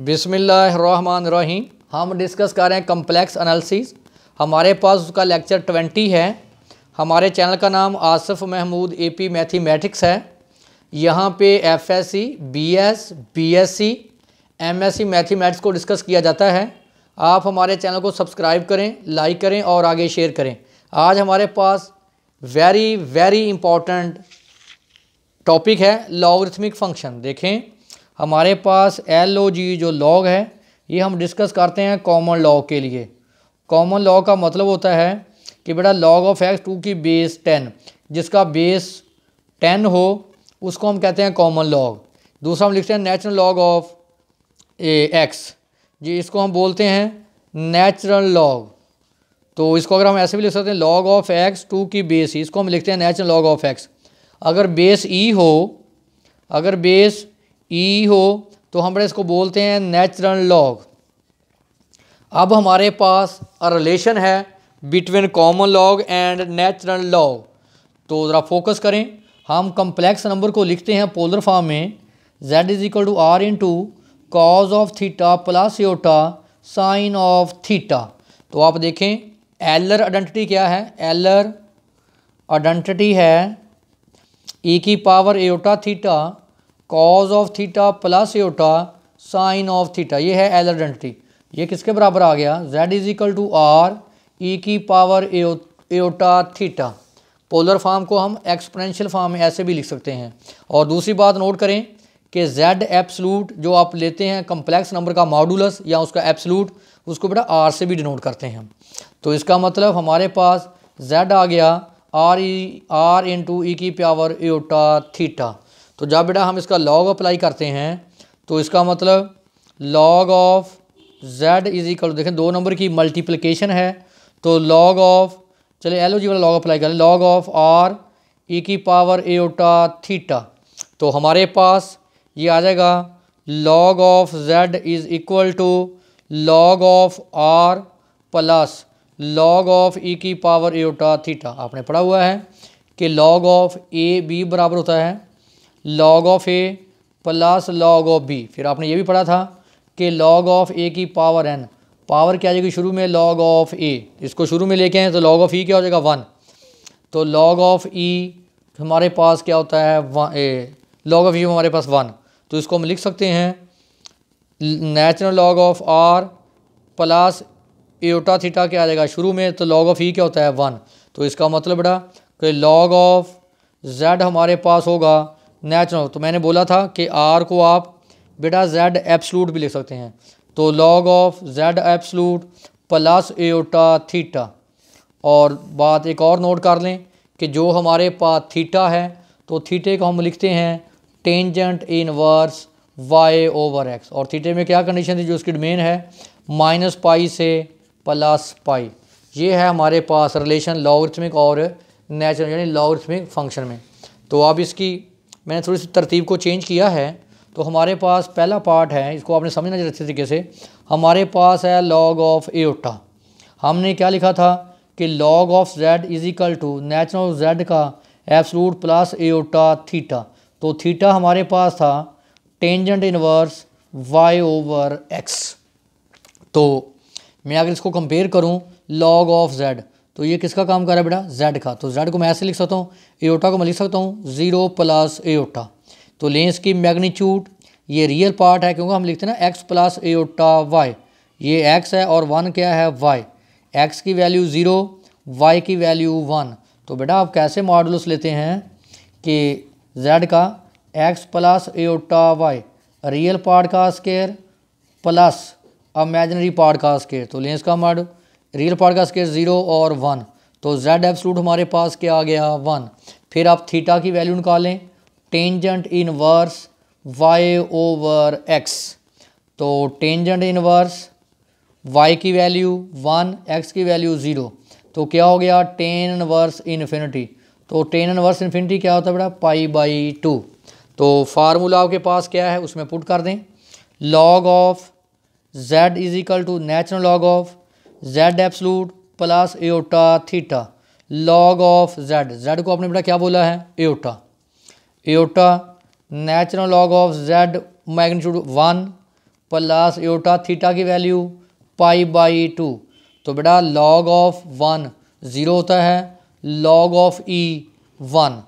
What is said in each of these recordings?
बिसमीम हम डिस्कस कर रहे हैं कम्प्लेक्स एनालिसिस हमारे पास उसका लेक्चर ट्वेंटी है हमारे चैनल का नाम Asif Mahmood A P mathematics है यहाँ पे F S C B S B S C M S C mathematics को डिस्कस किया जाता है आप हमारे चैनल को सब्सक्राइब करें लाइक करें और आगे शेयर करें आज हमारे पास वेरी वेरी इंपॉर्टेंट टॉपिक है लॉगरिथमिक फंक्शन देखें हमारे पास एल ओ जी जो लॉग है ये हम डिस्कस करते हैं कॉमन लॉग के लिए कॉमन लॉग का मतलब होता है कि बेटा लॉग ऑफ एक्स टू की बेस टेन जिसका बेस टेन हो उसको हम कहते हैं कॉमन लॉग दूसरा हम लिखते हैं natural log of a x जी इसको हम बोलते हैं नेचुरल लॉग तो इसको अगर हम ऐसे भी लिख सकते हैं लॉग ऑफ एक्स टू की बेस e, इसको हम लिखते हैं नेचुरल लॉग ऑफ एक्स अगर बेस ई e हो अगर बेस ई हो तो हम इसको बोलते हैं नेचुरल लॉग अब हमारे पास रिलेशन है between common log and natural log तो ज़रा फोकस करें हम कम्प्लेक्स नंबर को लिखते हैं पोलर फॉर्म में z is equal to r into cos of theta plus iota sine of theta तो आप देखें एलर आइडेंटिटी क्या है एलर आइडेंटिटी है ई e की power eta theta cos of theta plus iota sine of theta ये है Euler identity ये किसके बराबर आ गया z is equal to r e की power eta theta polar form को हम एक्सपोनेंशियल फार्म में ऐसे भी लिख सकते हैं और दूसरी बात नोट करें कि z एप्सलूट जो आप लेते हैं कम्प्लेक्स नंबर का मॉडुलस या उसका एप्सलूट उसको बेटा आर से भी डिनोट करते हैं तो इसका मतलब हमारे पास z आ गया r e r into e की पावर एटा थीटा तो जब बेटा हम इसका लॉग अप्लाई करते हैं तो इसका मतलब log of z is equal देखें दो नंबर की मल्टीप्लिकेशन है तो लॉग ऑफ चले एल जी वाला लॉग अप्लाई करें लॉग ऑफ आर ई की पावर ए ओटा थीटा तो हमारे पास ये आ जाएगा log of z is equal to log of r plus log of e की पावर ए ओटा थीटा आपने पढ़ा हुआ है कि लॉग ऑफ ए बी बराबर होता है log of a plus log of b फिर आपने ये भी पढ़ा था कि लॉग ऑफ ए की पावर एन पावर क्या आ जाएगी शुरू में लॉग ऑफ ए इसको शुरू में लेके हैं तो लॉग ऑफ ई क्या हो जाएगा वन तो लॉग ऑफ ई हमारे पास क्या होता है one a log of e हमारे पास वन तो इसको हम लिख सकते हैं natural log of r plus एटा थीटा क्या आ जाएगा शुरू में तो लॉग ऑफ ई क्या होता है वन तो इसका मतलब बड़ा कि लॉग ऑफ जेड हमारे पास होगा नेचुरल तो मैंने बोला था कि आर को आप बेटा जेड एप्सलूट भी लिख सकते हैं तो log of z absolute plus एटा थीटा और बात एक और नोट कर लें कि जो हमारे पास थीटा है तो थीटे को हम लिखते हैं tangent inverse y over x और थीटे में क्या कंडीशन थी जो उसकी डोमेन है माइनस पाई से प्लस पाई ये है हमारे पास रिलेशन लॉगरिथमिक और नेचुरल यानी लॉगरिथमिक फंक्शन में तो आप इसकी मैंने थोड़ी सी तरतीब को चेंज किया है तो हमारे पास पहला पार्ट है इसको आपने समझना चाहिए अच्छे तरीके से हमारे पास है लॉग ऑफ एटा हमने क्या लिखा था कि log of z is equal to natural z का रूट प्लस एटा थीटा तो थीटा हमारे पास था tangent inverse y over x तो मैं अगर इसको कंपेयर करूं लॉग ऑफ जेड तो ये किसका काम कर रहा है बेटा जेड का तो जेड को मैं ऐसे लिख सकता हूँ एओटा को मैं लिख सकता हूँ ज़ीरो प्लस एओटा तो लेंस की मैग्नीट्यूड ये रियल पार्ट है क्योंकि हम लिखते हैं ना एक्स प्लस एओटा वाई ये एक्स है और वन क्या है वाई एक्स की वैल्यू ज़ीरो वाई की वैल्यू वन तो बेटा आप कैसे मॉडल्स लेते हैं कि जेड का x plus iota y real part का स्केयर प्लस अमेजनरी पार्ट का स्केयर तो लेंस का मॉडल रियल पार्ट का स्केयर ज़ीरो और वन तो जेड एब्सलूट हमारे पास क्या आ गया वन फिर आप थीटा की वैल्यू निकालें tangent inverse y over x तो टेंजेंट इनवर्स वाई की वैल्यू वन एक्स की वैल्यू ज़ीरो तो क्या हो गया टेन इनवर्स इन्फिनिटी तो टेन इनवर्स इन्फिनिटी क्या होता है बेटा पाई बाई टू तो फार्मूला आपके पास क्या है उसमें पुट कर दें log of z is equal to natural log of z absolute plus iota theta log of z z को आपने बेटा क्या बोला है iota iota natural log of z magnitude one plus iota theta की वैल्यू पाई बाई टू तो बेटा log of one zero होता है लॉग ऑफ ई वन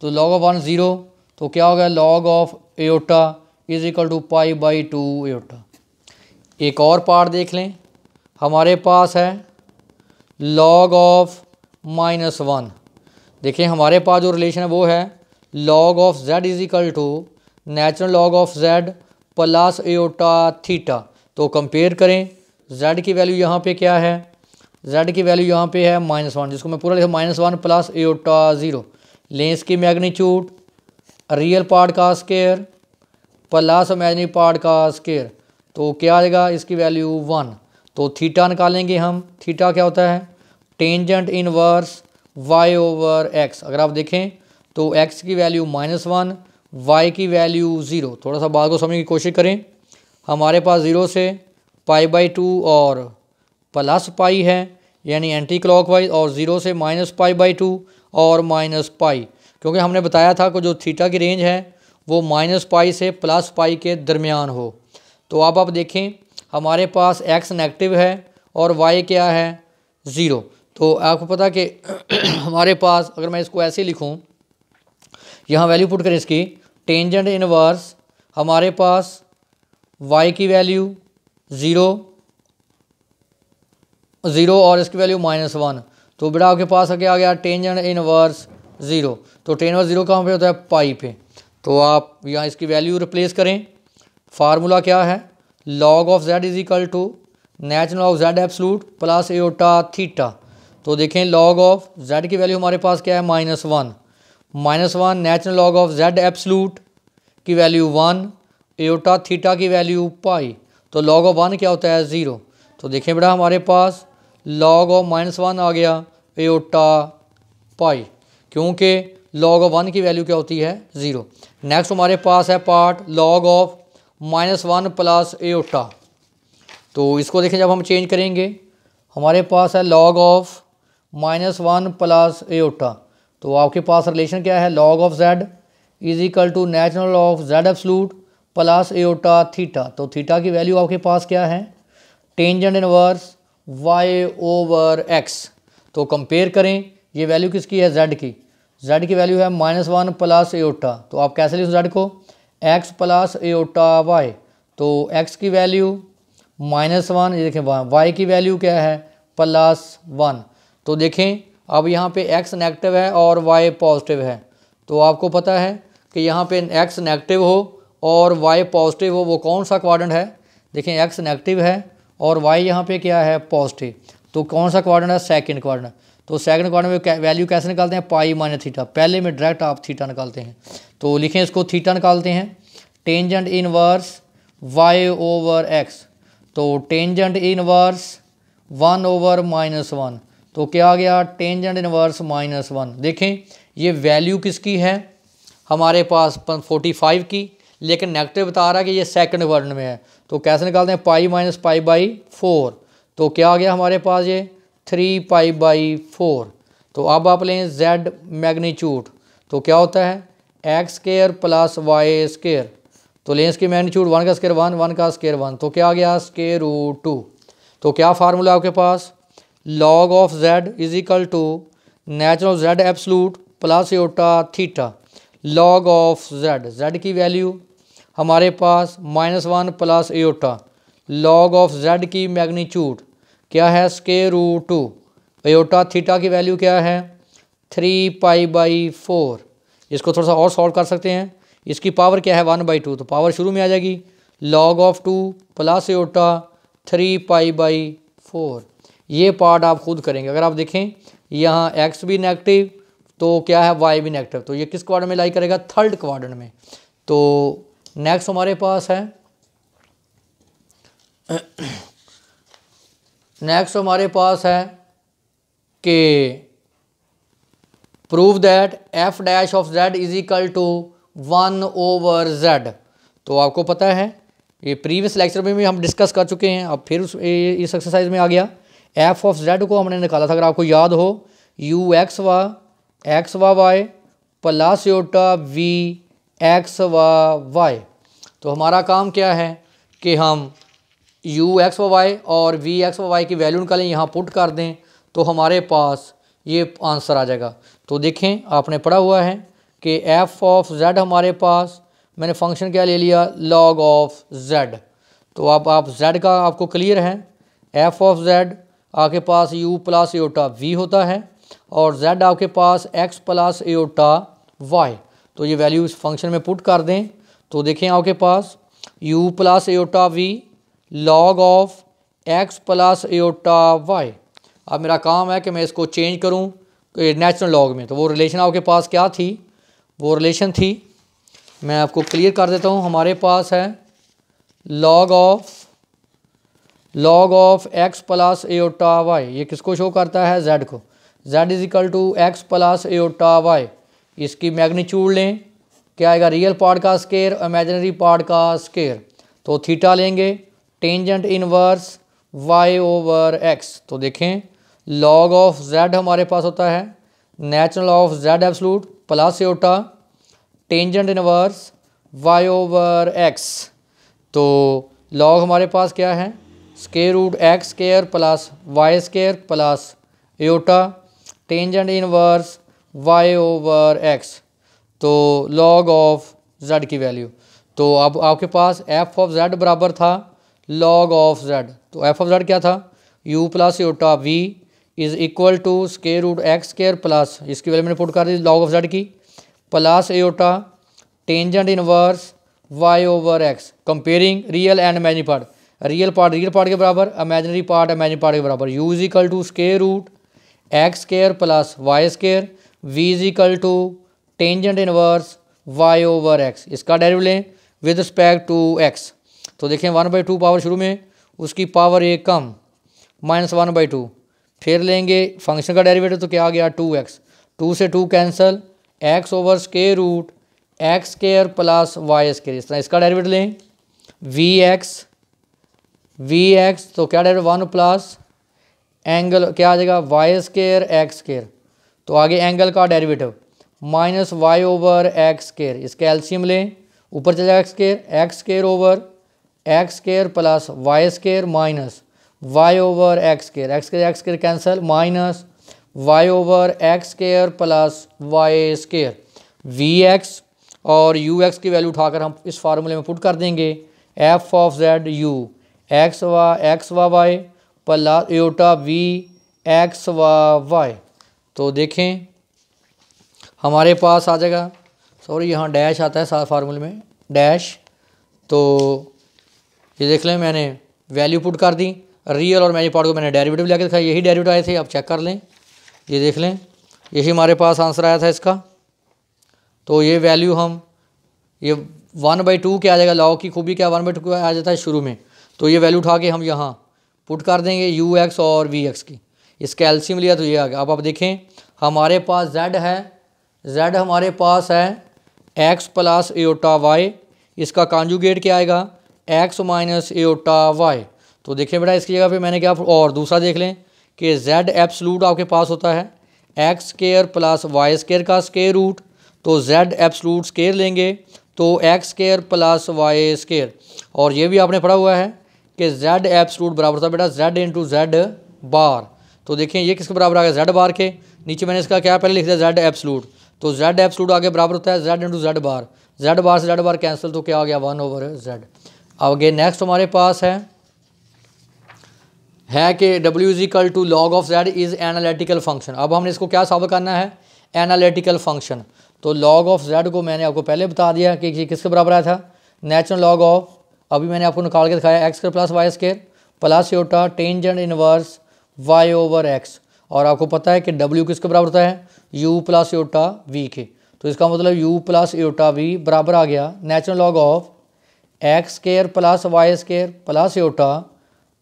तो लॉग ऑफ वन ज़ीरो तो क्या हो गया log of iota is equal to pi by two iota एक और पार्ट देख लें हमारे पास है लॉग ऑफ माइनस वन देखिए हमारे पास जो रिलेशन है वो है log of z is equal to natural log of z plus एटा थीटा तो कंपेयर करें जेड की वैल्यू यहाँ पे क्या है जेड की वैल्यू यहाँ पे है माइनस वन जिसको मैं पूरा लिखा minus one plus iota zero लेंस की मैग्नीट्यूड रियल पार्ट का स्केयर प्लस इमेजनी पार्ट का स्केयर तो क्या आएगा इसकी वैल्यू वन तो थीटा निकालेंगे हम थीटा क्या होता है tangent inverse y over x अगर आप देखें तो एक्स की वैल्यू माइनस वन वाई की वैल्यू ज़ीरो थोड़ा सा बात को समझने की कोशिश करें हमारे पास ज़ीरो से पाई बाई टू और प्लस पाई है यानी एंटी क्लॉकवाइज और ज़ीरो से माइनस पाई बाई टू और माइनस पाई क्योंकि हमने बताया था कि जो थीटा की रेंज है वो माइनस पाई से प्लस पाई के दरमियान हो तो अब आप देखें हमारे पास एक्स नेगेटिव है और वाई क्या है ज़ीरो तो आपको पता कि हमारे पास अगर मैं इसको ऐसे लिखूं यहाँ वैल्यू पुट करें इसकी टेंजेंट इनवर्स हमारे पास y की वैल्यू ज़ीरो ज़ीरो और इसकी वैल्यू माइनस वन तो बेटा आपके पास आगे आ गया टेंजेंट इनवर्स ज़ीरो तो टेनवर ज़ीरो कहाँ पे होता है पाई पे तो आप यहाँ इसकी वैल्यू रिप्लेस करें फार्मूला क्या है log of z is equal to natural of z absolute plus एटा थीटा तो देखें लॉग ऑफ जेड की वैल्यू हमारे पास क्या है minus one minus one natural log of z absolute की वैल्यू वन एटा थीटा की वैल्यू पाई तो लॉग ऑफ वन क्या होता है ज़ीरो तो देखें बेटा हमारे पास लॉग ऑफ माइनस वन आ गया एटा पाई क्योंकि लॉग ऑफ वन की वैल्यू क्या होती है ज़ीरो नेक्स्ट हमारे पास है part log of minus one plus iota तो इसको देखें जब हम चेंज करेंगे हमारे पास है log of minus one plus iota तो आपके पास रिलेशन क्या है log of z is equal to natural of z absolute plus एटा थीटा तो थीटा की वैल्यू आपके पास क्या है tangent inverse y over x तो कंपेयर करें ये वैल्यू किसकी है जेड की जेड की वैल्यू है माइनस वन प्लस एटा तो आप कैसे लिखो जेड को एक्स प्लस एटा वाई तो एक्स की वैल्यू माइनस वन ये देखें वाई की वैल्यू क्या है प्लस वन तो देखें अब यहाँ पे एक्स नेगेटिव है और वाई पॉजिटिव है तो आपको पता है कि यहाँ पे एक्स नेगेटिव हो और वाई पॉजिटिव हो वो कौन सा क्वाड्रेंट है देखें एक्स नेगेटिव है और वाई यहाँ पे क्या है पॉजिटिव तो कौन सा क्वाड्रेंट है सेकंड क्वाड्रेंट तो सेकंड क्वार्टर में वैल्यू कैसे निकालते हैं पाई माइनस थीटा पहले में डायरेक्ट आप थीटा निकालते हैं तो लिखें इसको थीटा निकालते हैं tangent inverse y over x तो tangent inverse one over minus one तो क्या आ गया टेंजेंट इनवर्स माइनस वन देखें ये वैल्यू किसकी है हमारे पास फोर्टी फाइव की लेकिन नेगेटिव बता रहा है कि ये सेकंड वर्ड में है तो कैसे निकालते हैं pi minus pi by four तो क्या आ गया हमारे पास ये थ्री पाई बाई फोर तो अब आप लें z मैग्नीट्यूड तो क्या होता है x square plus y square तो लें इसकी मैग्नीट्यूड वन का स्केयर वन वन का स्केयर वन तो क्या आ गया स्केयर रूट टू तो क्या फार्मूला आपके पास log of z is equal to natural z absolute plus iota theta log of z z की वैल्यू हमारे पास minus one plus iota log of z की मैग्नीट्यूड क्या है square root two iota theta की value क्या है three pi by four इसको थोड़ा सा और सॉल्व कर सकते हैं इसकी पावर क्या है वन बाई टू तो पावर शुरू में आ जाएगी log of two plus iota three pi by four ये पार्ट आप खुद करेंगे अगर आप देखें यहाँ एक्स भी नेगेटिव तो क्या है वाई भी नेगेटिव तो ये किस क्वार्टर में लाई करेगा थर्ड क्वार्टर में तो नेक्स्ट हमारे पास है नेक्स्ट हमारे पास है कि prove that f dash of z is equal to one over z तो आपको पता है ये प्रीवियस लेक्चर में भी हम डिस्कस कर चुके हैं अब फिर उस इस एक्सरसाइज में आ गया एफ ऑफ जेड को हमने निकाला था अगर आपको याद हो यू एक्स वा एक्स वा y plus iota v x वा वाई तो हमारा काम क्या है कि हम यू एक्स वाई और वी एक्स वाई की वैल्यू निकालें यहाँ पुट कर दें तो हमारे पास ये आंसर आ जाएगा तो देखें आपने पढ़ा हुआ है कि एफ़ ऑफ ज़ेड हमारे पास मैंने फंक्शन क्या ले लिया लॉग ऑफ ज़ेड तो आप आप जेड का आपको क्लियर है एफ़ ऑफ ज़ेड आपके पास यू प्लस एटा वी होता है और जेड आपके पास एक्स प्लस एटा वाई तो ये वैल्यू इस फंक्शन में पुट कर दें तो देखें आपके पास u plus iota v log of x plus iota y अब मेरा काम है कि मैं इसको चेंज करूँ नेचुरल लॉग में तो वो रिलेशन आपके पास क्या थी वो रिलेशन थी मैं आपको क्लियर कर देता हूँ हमारे पास है log of log of x plus iota y ये किसको शो करता है जेड को z is equal to x plus iota y इसकी मैग्नीट्यूड लें क्या आएगा रियल पार्ट का स्केयर इमेजनरी पार्ट का स्केयर तो थीटा लेंगे tangent inverse y over x तो देखें लॉग ऑफ जेड हमारे पास होता है natural of z absolute plus iota tangent inverse y over x तो लॉग हमारे पास क्या है square root x square plus y square plus iota tangent inverse y over x तो लॉग ऑफ जेड की वैल्यू तो अब आपके पास एफ ऑफ जेड बराबर था लॉग ऑफ जेड तो एफ ऑफ जेड क्या था u plus iota v is equal to square root x square plus इसकी वैल्यू मैंने पुट कर दी लॉग ऑफ जेड की plus iota tangent inverse y over x comparing real and imaginary part real part real part के बराबर imaginary part imaginary part के बराबर u is equal to square root x square plus y square v is equal to tangent inverse y over x इसका derivative लें with respect to x तो देखें one by to power शुरू में उसकी power एक कम माइनस वन बाई टू फिर लेंगे फंक्शन का डेरिवेटिव तो क्या आ गया टू एक्स टू से two cancel x over square root x square plus y square इस तरह इसका डेरिवेटिव लें वी एक्स वी एक्स तो क्या डेरिवेटिव वन प्लस एंगल क्या आ जाएगा वाई स्केयर एक्स स्केयर तो आगे एंगल का derivative minus y over x square इसका एल्शियम लें ऊपर चले जाएगा x square x square over x square plus y square minus y over x square x square x square cancel minus y over x square plus y square v x और u x की value उठाकर हम इस फार्मूले में put कर देंगे f of z u x वा एक्स वा y plus iota we x वा वाई तो देखें हमारे पास आ जाएगा सॉरी यहाँ डैश आता है सारे फार्मूले में डैश तो ये देख लें मैंने वैल्यू पुट कर दी रियल और मैजिक पार्ट को मैंने डेरिवेटिव लेके दिखाया यही डेरिवेटिव आए थे आप चेक कर लें ये देख लें यही हमारे पास आंसर आया था इसका तो ये वैल्यू हम ये वन बाई टू क्या आ जाएगा लॉ की खूबी क्या वन बाई टू आ जाता है शुरू में तो ये वैल्यू उठा के हम यहाँ पुट कर देंगे यू एक्स और वी एक्स की इसका एल्सीम लिया तो ये आ गया अब आप देखें हमारे पास जेड है जेड हमारे पास है एक्स प्लस एटा वाई इसका कॉन्जुगेट क्या आएगा एक्स माइनस एटा वाई तो देखिए बेटा इसकी जगह पे मैंने क्या और दूसरा देख लें कि जेड एप्सलूट आपके पास होता है x square plus y square का स्केयर रूट तो जेड एप्सलूट स्केयर लेंगे तो x square plus y square और ये भी आपने पढ़ा हुआ है कि जेड एप्सलूट बराबर था बेटा जेड इंटू जेड बार तो देखें ये किसके बराबर आ गया जेड बार के नीचे मैंने इसका क्या पहले लिख दिया जेड एप्सलूट तो जेड एप्सलूट आगे बराबर होता है z into z bar z bar से जेड बार कैंसिल तो क्या आ गया वन ओवर जेड अब नेक्स्ट हमारे पास है है कि डब्ल्यू is equal to log of z is analytical function अब हमने इसको क्या साबित करना है एनालिटिकल फंक्शन तो लॉग ऑफ जेड को मैंने आपको पहले बता दिया कि ये किसके बराबर आया था नेचुरल लॉग ऑफ अभी मैंने आपको निकाल के दिखाया एक्स के plus y square plus iota tangent inverse y over x और आपको पता है कि डब्ल्यू किसके बराबर होता है यू प्लस योटा वी के तो इसका मतलब यू प्लस योटा वी बराबर आ गया natural log of x square plus y square plus iota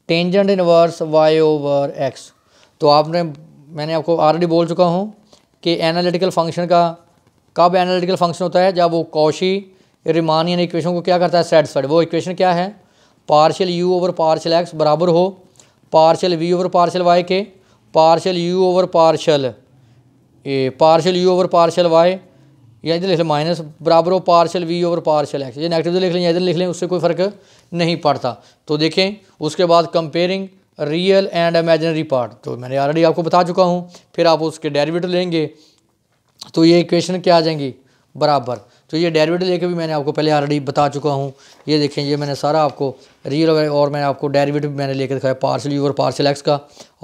tangent inverse y over x तो आपने मैंने आपको ऑलरेडी बोल चुका हूँ कि एनालिटिकल फंक्शन का कब एनालिटिकल फंक्शन होता है जब वो कौशी रिमानियन इक्वेशन को क्या करता है सेटिस्फाइड वो इक्वेशन क्या है partial u over partial x बराबर हो partial v over partial y के partial u over partial partial u over partial y या इधर लिख लें माइनस बराबर हो partial v over partial x ये नेगेटिव लिख लें या इधर लिख लें उससे कोई फ़र्क नहीं पड़ता तो देखें उसके बाद comparing real and imaginary part तो मैंने ऑलरेडी आपको बता चुका हूँ फिर आप उसके डेरिवेटिव लेंगे तो ये इक्वेशन क्या आ जाएंगी बराबर तो ये डेरिवेटिव लेके भी मैंने आपको पहले ऑलरेडी बता चुका हूँ ये देखें ये मैंने सारा आपको रियल और मैंने आपको डेरिवेटिव मैंने लेके दिखाया पार्सल यू और पार्सल एक्स का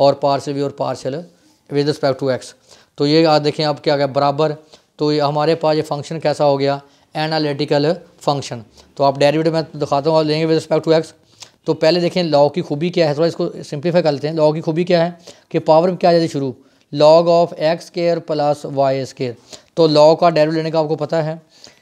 और पार्सल वी और partial with respect to x तो ये देखें आप क्या क्या बराबर तो ये हमारे पास ये फंक्शन कैसा हो गया एनालिटिकल फंक्शन तो आप डेरिवेटिव मैं दिखाता हूँ लेंगे विद रिस्पेक्ट टू एक्स तो पहले देखें लॉ की खूबी क्या है थोड़ा इसको सिंप्लीफाई कर लेते हैं लॉ की खूबी क्या है कि पावर में क्या आ जाती शुरू log of x square plus y square तो लॉ का डेरिवेटिव लेने का आपको पता है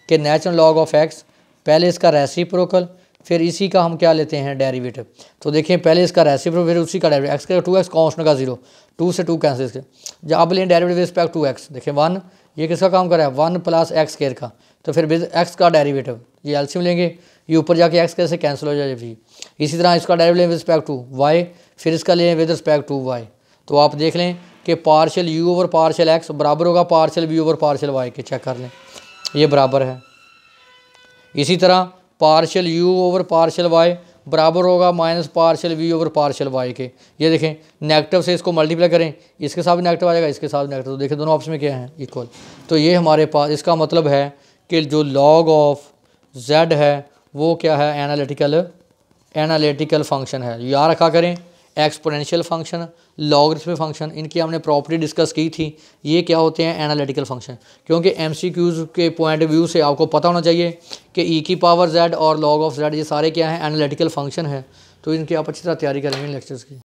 कि नेचुरल लॉग ऑफ एक्स पहले इसका रेसिप्रोकल फिर इसी का हम क्या लेते हैं डेरिवेटिव तो देखें पहले इसका रेसिप्रोकल फिर उसी का डेरिवेटिव एक्स का टू एक्स कॉन्स्टेंट का जीरो टू से टू कैंसिल जब आप लें डेरिवेटिव रिस्पेक्ट टू एक्स देखें वन ये किसका काम कर रहा है वन प्लस एक्स केयर का तो फिर विद एक्स का डेरिवेटिव ये एल्शियम लेंगे ये ऊपर जाके एक्स केयर से कैंसिल हो जाए जी इसी तरह इसका डेरिवेटिव लें विद रिस्पेक्ट टू वाई फिर इसका लें विद रिस्पेक्ट टू वाई तो आप देख लें कि partial u over partial x बराबर होगा partial v over partial y के चेक कर लें ये बराबर है इसी तरह partial u over partial y बराबर होगा minus partial v over partial y के ये देखें नेगेटिव से इसको मल्टीप्लाई करें इसके साथ नेगेटिव आ जाएगा इसके साथ नेगेटिव तो देखें दोनों ऑप्शन में क्या है इक्वल तो ये हमारे पास इसका मतलब है कि जो लॉग ऑफ जेड है वो क्या है एनालिटिकल एनालिटिकल फंक्शन है याद रखा करें एक्सपोनेंशियल फंक्शन लॉगरिथमिक फंक्शन इनकी हमने प्रॉपर्टी डिस्कस की थी ये क्या होते हैं एनालिटिकल फंक्शन क्योंकि एम के पॉइंट ऑफ व्यू से आपको पता होना चाहिए कि ई e की पावर जेड और लॉग ऑफ जेड ये सारे क्या हैं एनालिटिकल फंक्शन है तो इनकी आप अच्छी तरह तैयारी करेंगे लेक्चर्स की